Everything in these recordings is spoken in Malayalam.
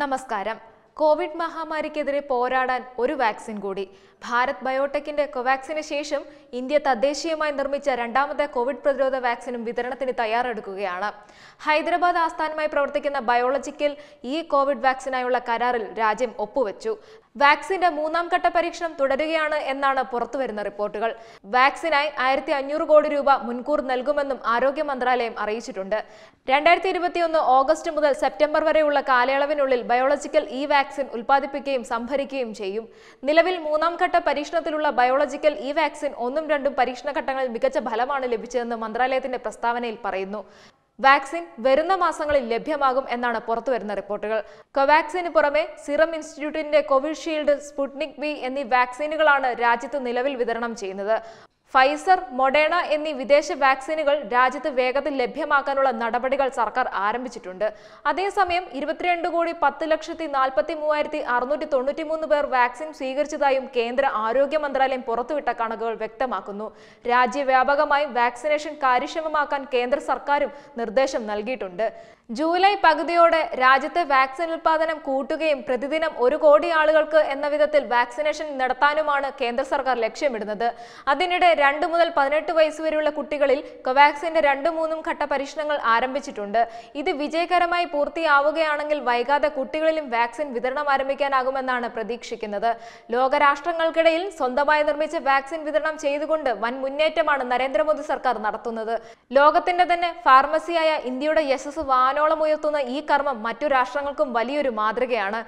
നമസ്കാരം കോവിഡ് മഹാമാരിക്കെതിരെ പോരാടാൻ ഒരു വാക്സിൻ കൂടി ഭാരത് ബയോടെക്കിന്റെ കോവാക്സിന് ശേഷം ഇന്ത്യ തദ്ദേശീയമായി നിർമ്മിച്ച രണ്ടാമത്തെ കോവിഡ് പ്രതിരോധ വാക്സിനും വിതരണത്തിന് തയ്യാറെടുക്കുകയാണ് ഹൈദരാബാദ് ആസ്ഥാനമായി പ്രവർത്തിക്കുന്ന ബയോളജിക്കൽ ഈ കോവിഡ് വാക്സിനായുള്ള കരാറിൽ രാജ്യം ഒപ്പുവെച്ചു വാക്സിന്റെ മൂന്നാം ഘട്ട പരീക്ഷണം തുടരുകയാണ് എന്നാണ് പുറത്തുവരുന്ന റിപ്പോർട്ടുകൾ വാക്സിനായി ആയിരത്തി അഞ്ഞൂറ് കോടി രൂപ മുൻകൂർ നൽകുമെന്നും ആരോഗ്യ മന്ത്രാലയം അറിയിച്ചിട്ടുണ്ട് രണ്ടായിരത്തി ഇരുപത്തിയൊന്ന് ഓഗസ്റ്റ് മുതൽ സെപ്റ്റംബർ വരെയുള്ള കാലയളവിനുള്ളിൽ ബയോളജിക്കൽ ഇ വാക്സിൻ ഉൽപ്പാദിപ്പിക്കുകയും സംഭരിക്കുകയും ചെയ്യും നിലവിൽ മൂന്നാം ഘട്ട പരീക്ഷണത്തിലുള്ള ബയോളജിക്കൽ ഇ വാക്സിൻ ഒന്നും രണ്ടും പരീക്ഷണ ഘട്ടങ്ങളിൽ മികച്ച ഫലമാണ് ലഭിച്ചതെന്ന് മന്ത്രാലയത്തിന്റെ പ്രസ്താവനയിൽ പറയുന്നു വാക്സിൻ വരുന്ന മാസങ്ങളിൽ ലഭ്യമാകും എന്നാണ് പുറത്തുവരുന്ന റിപ്പോർട്ടുകൾ കോവാക്സിന് പുറമെ സിറം ഇൻസ്റ്റിറ്റ്യൂട്ടിന്റെ കോവിഷീൽഡ് സ്പുട്നിക് വി എന്നീ വാക്സിനുകളാണ് രാജ്യത്ത് നിലവിൽ വിതരണം ചെയ്യുന്നത് ഫൈസർ മൊഡേണ എന്നീ വിദേശ വാക്സിനുകൾ രാജ്യത്ത് വേഗത്തിൽ ലഭ്യമാക്കാനുള്ള നടപടികൾ സർക്കാർ ആരംഭിച്ചിട്ടുണ്ട് അതേസമയം ഇരുപത്തിരണ്ട് കോടി പത്ത് ലക്ഷത്തി നാൽപ്പത്തി മൂവായിരത്തി അറുന്നൂറ്റി തൊണ്ണൂറ്റി മൂന്ന് പേർ വാക്സിൻ സ്വീകരിച്ചതായും കേന്ദ്ര ആരോഗ്യ മന്ത്രാലയം പുറത്തുവിട്ട കണക്കുകൾ വ്യക്തമാക്കുന്നു രാജ്യവ്യാപകമായി വാക്സിനേഷൻ കാര്യക്ഷമമാക്കാൻ കേന്ദ്ര സർക്കാരും നിർദ്ദേശം നൽകിയിട്ടുണ്ട് ജൂലൈ പകുതിയോടെ രാജ്യത്തെ വാക്സിൻ ഉൽപാദനം കൂട്ടുകയും പ്രതിദിനം ഒരു കോടി ആളുകൾക്ക് എന്ന വിധത്തിൽ വാക്സിനേഷൻ നടത്താനുമാണ് കേന്ദ്ര സർക്കാർ ലക്ഷ്യമിടുന്നത് അതിനിടെ രണ്ട് മുതൽ പതിനെട്ട് വയസ്സുവരെയുള്ള കുട്ടികളിൽ കോവാക്സിന്റെ രണ്ടും മൂന്നും ഘട്ട പരീക്ഷണങ്ങൾ ആരംഭിച്ചിട്ടുണ്ട് ഇത് വിജയകരമായി പൂർത്തിയാവുകയാണെങ്കിൽ വൈകാതെ കുട്ടികളിലും വാക്സിൻ വിതരണം ആരംഭിക്കാനാകുമെന്നാണ് പ്രതീക്ഷിക്കുന്നത് ലോകരാഷ്ട്രങ്ങൾക്കിടയിൽ സ്വന്തമായി നിർമ്മിച്ച വാക്സിൻ വിതരണം ചെയ്തുകൊണ്ട് വൻ മുന്നേറ്റമാണ് നരേന്ദ്രമോദി സർക്കാർ നടത്തുന്നത് ലോകത്തിന്റെ തന്നെ ഫാർമസിയായ ഇന്ത്യയുടെ യശസ് വാനോളം ഉയർത്തുന്ന ഈ കർമ്മം മറ്റു രാഷ്ട്രങ്ങൾക്കും വലിയൊരു മാതൃകയാണ്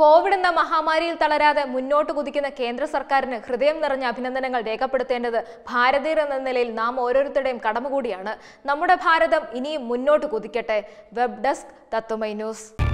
കോവിഡ് എന്ന മഹാമാരിയിൽ തളരാതെ മുന്നോട്ട് കുതിക്കുന്ന കേന്ദ്ര സർക്കാരിന് ഹൃദയം നിറഞ്ഞ അഭിനന്ദനങ്ങൾ രേഖപ്പെടുത്തേണ്ടത് ഭാരതീയർ എന്ന നിലയിൽ നാം ഓരോരുത്തരുടെയും കടമ കൂടിയാണ് നമ്മുടെ ഭാരതം ഇനിയും മുന്നോട്ട് കുതിക്കട്ടെ വെബ് ഡെസ്ക് തത്വമൈ ന്യൂസ്